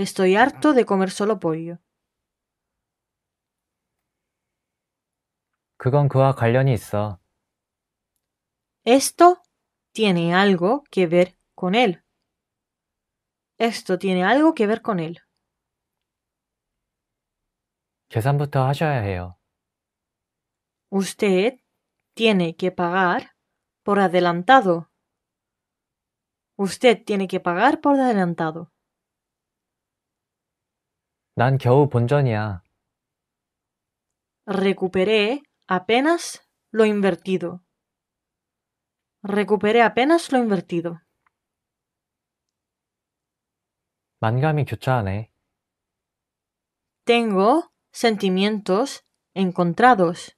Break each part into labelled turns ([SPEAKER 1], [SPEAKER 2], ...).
[SPEAKER 1] Estoy harto de comer solo pollo. Esto tiene algo que ver con él. Esto tiene algo que ver con él. Usted tiene que pagar por adelantado. Usted tiene que pagar por adelantado. 난 Recuperé apenas lo invertido. Recuperé apenas lo invertido.
[SPEAKER 2] 만감이 교차하네.
[SPEAKER 1] Tengo sentimientos encontrados.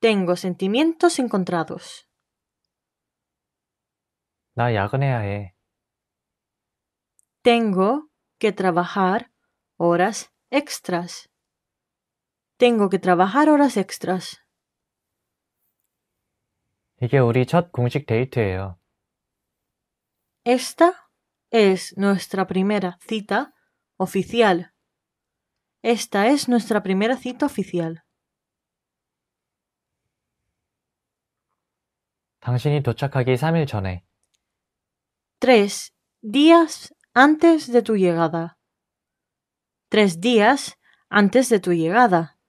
[SPEAKER 1] Tengo sentimientos encontrados. Tengo que trabajar horas extras. Tengo que trabajar horas extras. Esta es nuestra primera cita oficial. Esta es nuestra primera cita oficial. 3 Tres días antes de tu llegada tres días antes de tu llegada.